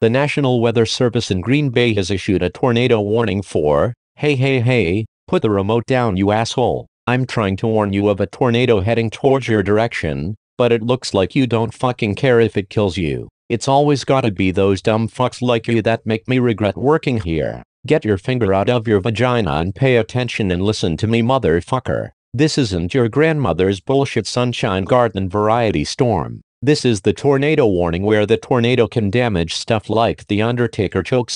The National Weather Service in Green Bay has issued a tornado warning for, hey, hey, hey, put the remote down, you asshole. I'm trying to warn you of a tornado heading towards your direction, but it looks like you don't fucking care if it kills you. It's always gotta be those dumb fucks like you that make me regret working here. Get your finger out of your vagina and pay attention and listen to me, motherfucker. This isn't your grandmother's bullshit sunshine garden variety storm. This is the tornado warning where the tornado can damage stuff like The Undertaker choke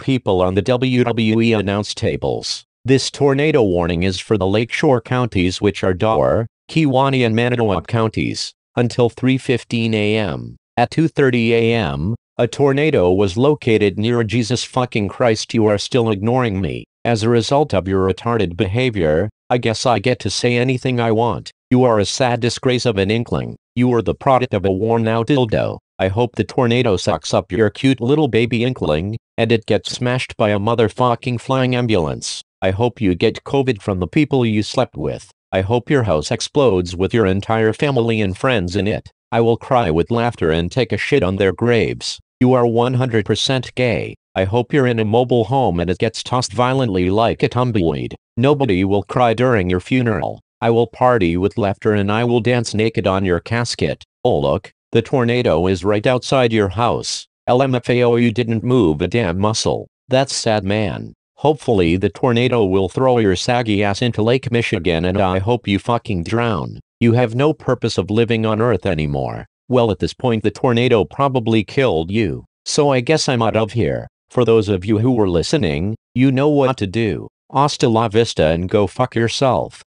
people on the WWE announce tables. This tornado warning is for the Lakeshore counties which are Dower, Kewanee and Manitowoc counties until 3:15 a.m. At 2:30 a.m., a tornado was located near Jesus fucking Christ you are still ignoring me. As a result of your retarded behavior, I guess I get to say anything I want. You are a sad disgrace of an inkling. You are the product of a worn-out dildo. I hope the tornado sucks up your cute little baby inkling, and it gets smashed by a motherfucking flying ambulance. I hope you get COVID from the people you slept with. I hope your house explodes with your entire family and friends in it. I will cry with laughter and take a shit on their graves. You are 100% gay. I hope you're in a mobile home and it gets tossed violently like a tumbleweed. Nobody will cry during your funeral. I will party with laughter and I will dance naked on your casket. Oh look, the tornado is right outside your house. LMFAO you didn't move a damn muscle. That's sad man. Hopefully the tornado will throw your saggy ass into Lake Michigan and I hope you fucking drown. You have no purpose of living on earth anymore. Well at this point the tornado probably killed you. So I guess I'm out of here. For those of you who were listening, you know what to do. Hasta la vista and go fuck yourself.